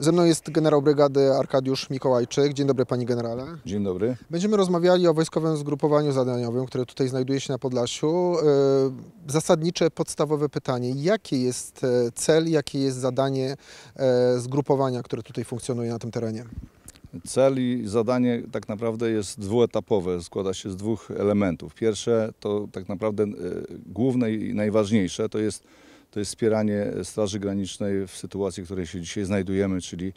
Ze mną jest generał brygady Arkadiusz Mikołajczyk. Dzień dobry panie generale. Dzień dobry. Będziemy rozmawiali o wojskowym zgrupowaniu zadaniowym, które tutaj znajduje się na Podlasiu. E, zasadnicze, podstawowe pytanie. Jaki jest e, cel, jakie jest zadanie e, zgrupowania, które tutaj funkcjonuje na tym terenie? Cel i zadanie tak naprawdę jest dwuetapowe, składa się z dwóch elementów. Pierwsze to tak naprawdę główne i najważniejsze to jest to jest wspieranie Straży Granicznej w sytuacji, w której się dzisiaj znajdujemy, czyli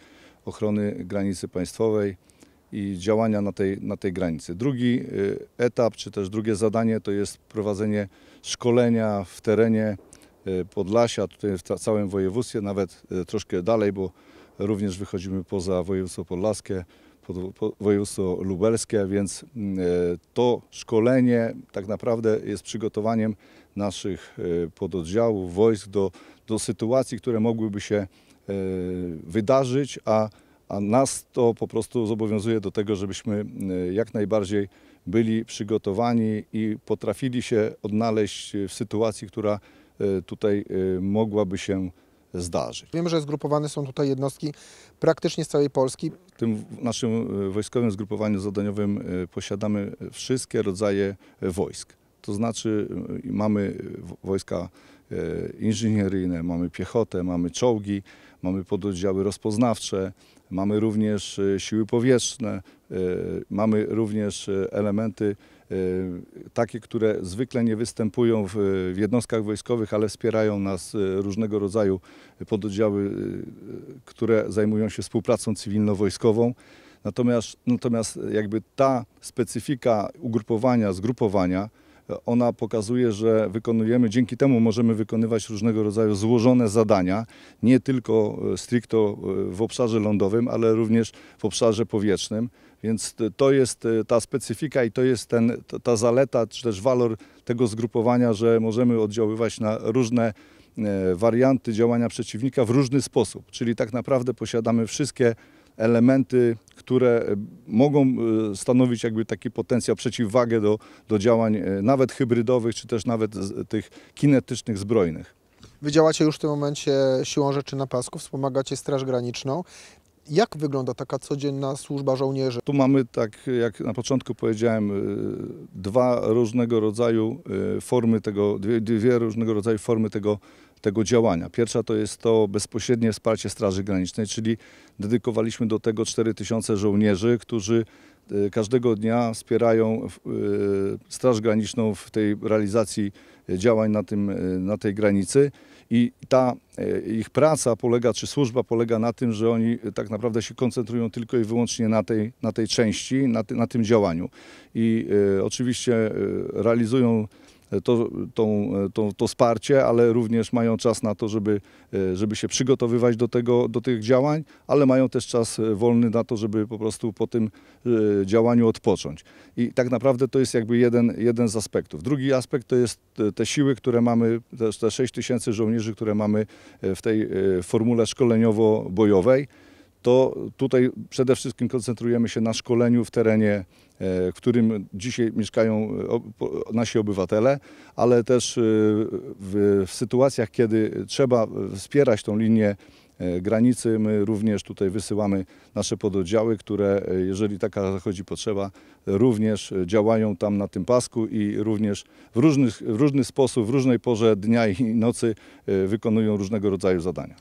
ochrony granicy państwowej i działania na tej, na tej granicy. Drugi y, etap, czy też drugie zadanie to jest prowadzenie szkolenia w terenie y, Podlasia, tutaj w całym województwie, nawet y, troszkę dalej, bo również wychodzimy poza województwo podlaskie, pod, pod województwo lubelskie, więc to szkolenie tak naprawdę jest przygotowaniem naszych e, pododdziałów, wojsk do, do sytuacji, które mogłyby się e, wydarzyć, a, a nas to po prostu zobowiązuje do tego, żebyśmy e, jak najbardziej byli przygotowani i potrafili się odnaleźć w sytuacji, która tutaj mogłaby się zdarzyć. Wiem, że zgrupowane są tutaj jednostki praktycznie z całej Polski. W tym naszym wojskowym zgrupowaniu zadaniowym posiadamy wszystkie rodzaje wojsk. To znaczy y, mamy wojska e, inżynieryjne, mamy piechotę, mamy czołgi, mamy pododdziały rozpoznawcze, mamy również e, siły powietrzne, e, mamy również elementy takie, które zwykle nie występują w, jednostkach wojskowych, ale wspierają nas różnego rodzaju pododdziały, które zajmują się współpracą cywilno-wojskową. Natomiast, natomiast jakby ta specyfika ugrupowania, zgrupowania, ona pokazuje, że wykonujemy, dzięki temu możemy wykonywać różnego rodzaju złożone zadania, nie tylko e, stricto e, w obszarze lądowym, ale również w obszarze powietrznym. Więc to jest e, ta specyfika i to jest ten, ta zaleta, czy też walor tego zgrupowania, że możemy oddziaływać na różne warianty działania przeciwnika w różny sposób. Czyli tak naprawdę posiadamy wszystkie elementy, które e, mogą e, stanowić jakby taki potencjał, przeciwwagę do, do działań e, nawet hybrydowych, czy też nawet tych kinetycznych, zbrojnych. Wy działacie już w tym momencie siłą rzeczy na pasku, wspomagacie Straż Graniczną. Jak wygląda taka codzienna służba żołnierzy? Tu mamy, tak jak na początku powiedziałem, dwa różnego rodzaju formy tego, dwie, dwie różnego rodzaju formy tego tego działania. Pierwsza to jest to bezpośrednie wsparcie Straży Granicznej, czyli dedykowaliśmy do tego 4000 żołnierzy, którzy e, każdego dnia wspierają e, Straż Graniczną w tej realizacji e, działań na, tym, na tej granicy. I ta ich praca polega, czy służba polega na tym, że oni tak naprawdę się koncentrują tylko i wyłącznie na tej, na tej części, na, ty, na tym działaniu. I oczywiście realizują to, to, to wsparcie, ale również mają czas na to, żeby, e, żeby się przygotowywać do, tego, do tych działań, ale mają też czas e, wolny na to, żeby po prostu po tym e, działaniu odpocząć. I tak naprawdę to jest jakby jeden, jeden z aspektów. Drugi aspekt to jest te siły, które mamy, te 6 tysięcy żołnierzy, które mamy w tej formule szkoleniowo-bojowej to tutaj przede wszystkim koncentrujemy się na szkoleniu w terenie E, w którym dzisiaj mieszkają e, nasi obywatele, ale też e, w, sytuacjach, kiedy trzeba wspierać tą linię granicy. My również tutaj wysyłamy nasze pododdziały, które jeżeli taka zachodzi potrzeba, również działają tam na tym pasku i również w, różnych, w różny sposób, w różnej porze dnia i nocy wykonują różnego rodzaju zadania.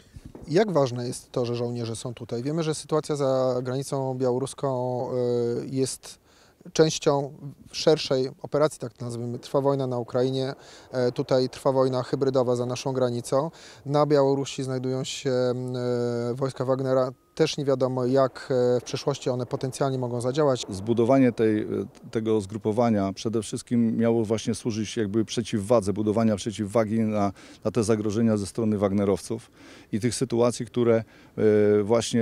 Jak ważne jest to, że żołnierze są tutaj? Wiemy, że sytuacja za granicą białoruską jest częścią szerszej operacji, tak to nazwijmy, trwa wojna na Ukrainie, e, tutaj trwa wojna hybrydowa za naszą granicą. Na Białorusi znajdują się mm, e, wojska Wagnera, też nie wiadomo, jak e, w przyszłości one potencjalnie mogą zadziałać. Zbudowanie tej, tego zgrupowania przede wszystkim miało właśnie służyć jakby przeciwwadze, budowania przeciwwagi na, na te zagrożenia ze strony Wagnerowców i tych sytuacji, które właśnie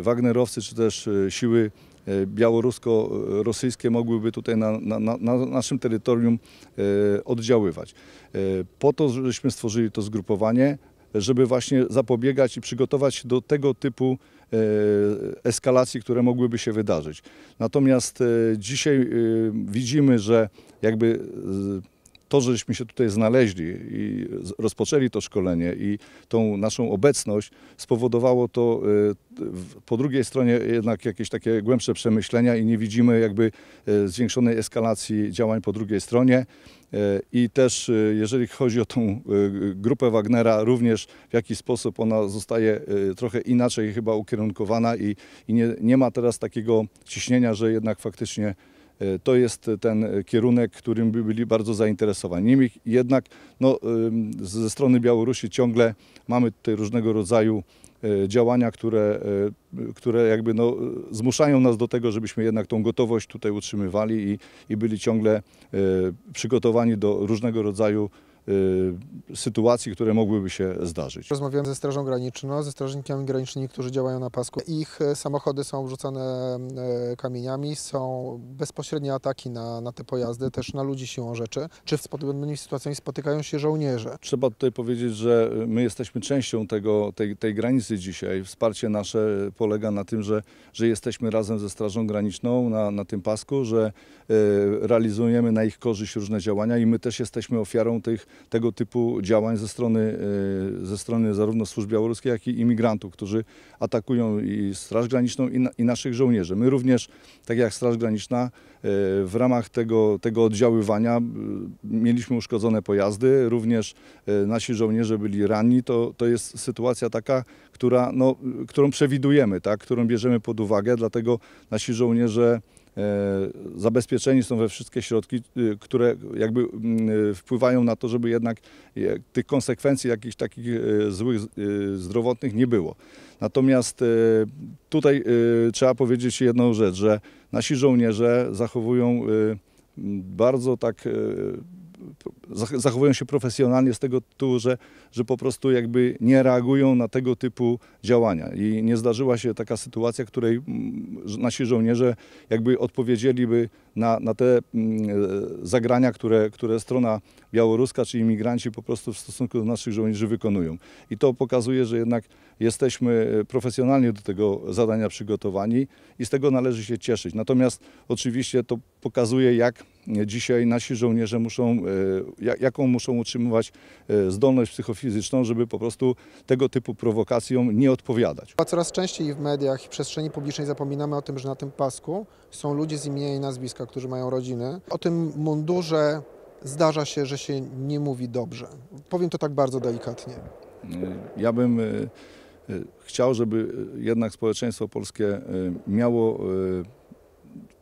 Wagnerowcy czy też siły E, białorusko-rosyjskie mogłyby tutaj na, na, na, naszym terytorium e, oddziaływać. E, po to, żeśmy stworzyli to zgrupowanie, żeby właśnie zapobiegać i przygotować do tego typu eskalacji, które mogłyby się wydarzyć. Natomiast dzisiaj widzimy, że jakby to, żeśmy się tutaj znaleźli i rozpoczęli to szkolenie i tą naszą obecność spowodowało to e, po drugiej stronie jednak jakieś takie głębsze przemyślenia i nie widzimy jakby e, zwiększonej eskalacji działań po drugiej stronie. E, I też jeżeli chodzi o tą grupę Wagnera, również w jaki sposób ona zostaje trochę inaczej chyba ukierunkowana i, i nie, nie ma teraz takiego ciśnienia, że jednak faktycznie E, to jest ten kierunek, którym byli bardzo zainteresowani. Niemniej jednak no, ze strony Białorusi ciągle mamy tutaj różnego rodzaju e, działania, które, e, które jakby no, zmuszają nas do tego, żebyśmy jednak tą gotowość tutaj utrzymywali i, i byli ciągle przygotowani do różnego rodzaju Y, sytuacji, które mogłyby się zdarzyć. Rozmawiałem ze Strażą Graniczną, ze strażnikami granicznymi, którzy działają na pasku. Ich e, samochody są obrzucane e, kamieniami, są bezpośrednie ataki na, na te pojazdy, też na ludzi siłą rzeczy. Czy w podobnymi sytuacjami spotykają się żołnierze? Trzeba tutaj powiedzieć, że e, my jesteśmy częścią tego, tej, tej granicy dzisiaj. Wsparcie nasze polega na tym, że, że jesteśmy razem ze Strażą Graniczną na, na tym pasku, że realizujemy na ich korzyść różne działania i my też jesteśmy ofiarą tych tego typu działań ze strony, e, ze strony zarówno służb białoruskich, jak i imigrantów, którzy atakują i Straż Graniczną i, na, i naszych żołnierzy. My również, tak jak Straż Graniczna, e, w ramach tego, tego oddziaływania mieliśmy uszkodzone pojazdy, również e, nasi żołnierze byli ranni. To, to jest sytuacja taka, która, no, którą przewidujemy, tak? którą bierzemy pod uwagę, dlatego nasi żołnierze E, zabezpieczeni są we wszystkie środki, e, które jakby mm, e, wpływają na to, żeby jednak tych konsekwencji jakichś takich złych, zdrowotnych nie było. Natomiast tutaj trzeba powiedzieć jedną rzecz, że nasi żołnierze zachowują bardzo tak zachowują się profesjonalnie z tego tytułu, że, że po prostu jakby nie reagują na tego typu działania. I nie zdarzyła się taka sytuacja, której nasi żołnierze jakby odpowiedzieliby na, na te e, zagrania, które, które strona białoruska, czy imigranci po prostu w stosunku do naszych żołnierzy wykonują. I to pokazuje, że jednak jesteśmy e, profesjonalnie do tego zadania przygotowani i z tego należy się cieszyć. Natomiast oczywiście to pokazuje, jak dzisiaj nasi żołnierze muszą, e, jaką muszą utrzymywać e, zdolność psychofizyczną, żeby po prostu tego typu prowokacjom nie odpowiadać. A coraz częściej w mediach i przestrzeni publicznej zapominamy o tym, że na tym pasku są ludzie z imienia i nazwiska, którzy mają rodziny. O tym mundurze zdarza się, że się nie mówi dobrze. Powiem to tak bardzo delikatnie. Y, ja bym y, y, chciał, żeby jednak społeczeństwo polskie miało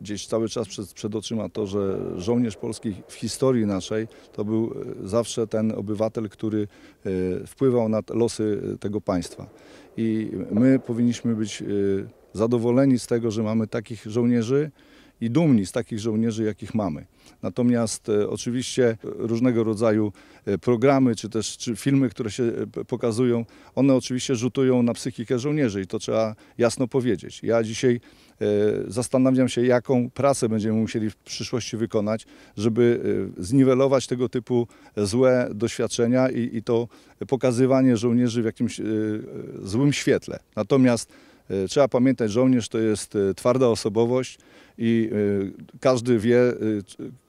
gdzieś cały czas przed, przed oczyma to, że żołnierz polski w historii naszej to był zawsze ten obywatel, który wpływał na losy tego państwa. I my powinniśmy być zadowoleni z tego, że mamy takich żołnierzy, i dumni z takich żołnierzy, jakich mamy. Natomiast e, oczywiście e, różnego rodzaju e, programy czy też czy filmy, które się pokazują, one oczywiście rzutują na psychikę żołnierzy i to trzeba jasno powiedzieć. Ja dzisiaj zastanawiam się, jaką pracę będziemy musieli w przyszłości wykonać, żeby zniwelować tego typu złe doświadczenia i, i to pokazywanie żołnierzy w jakimś złym świetle. Natomiast E, trzeba pamiętać, żołnierz to jest e, twarda osobowość i e, każdy wie,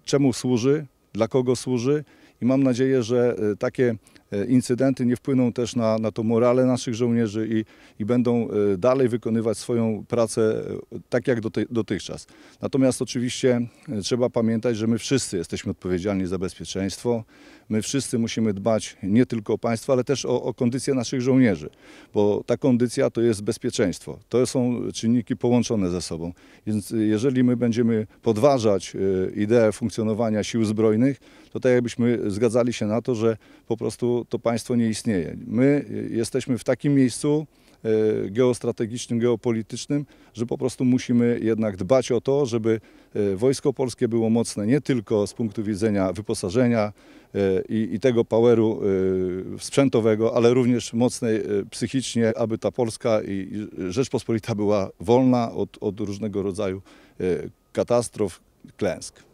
czemu służy, dla kogo służy i mam nadzieję, że takie E, incydenty nie wpłyną też na, na to morale naszych żołnierzy i, i będą e, dalej wykonywać swoją pracę e, tak jak dotychczas. Natomiast oczywiście trzeba pamiętać, że my wszyscy jesteśmy odpowiedzialni za bezpieczeństwo. My wszyscy musimy dbać nie tylko o państwo, ale też o, o kondycję naszych żołnierzy, bo ta kondycja to jest bezpieczeństwo. To są czynniki połączone ze sobą. Więc jeżeli my będziemy podważać ideę funkcjonowania sił zbrojnych, to tak jakbyśmy zgadzali się na to, że po prostu to państwo nie istnieje. My y, jesteśmy w takim miejscu y, geostrategicznym, geopolitycznym, że po prostu musimy jednak dbać o to, żeby y, Wojsko Polskie było mocne nie tylko z punktu widzenia wyposażenia i, i tego poweru sprzętowego, ale również mocne psychicznie, aby ta Polska i Rzeczpospolita była wolna od, od różnego rodzaju katastrof, klęsk.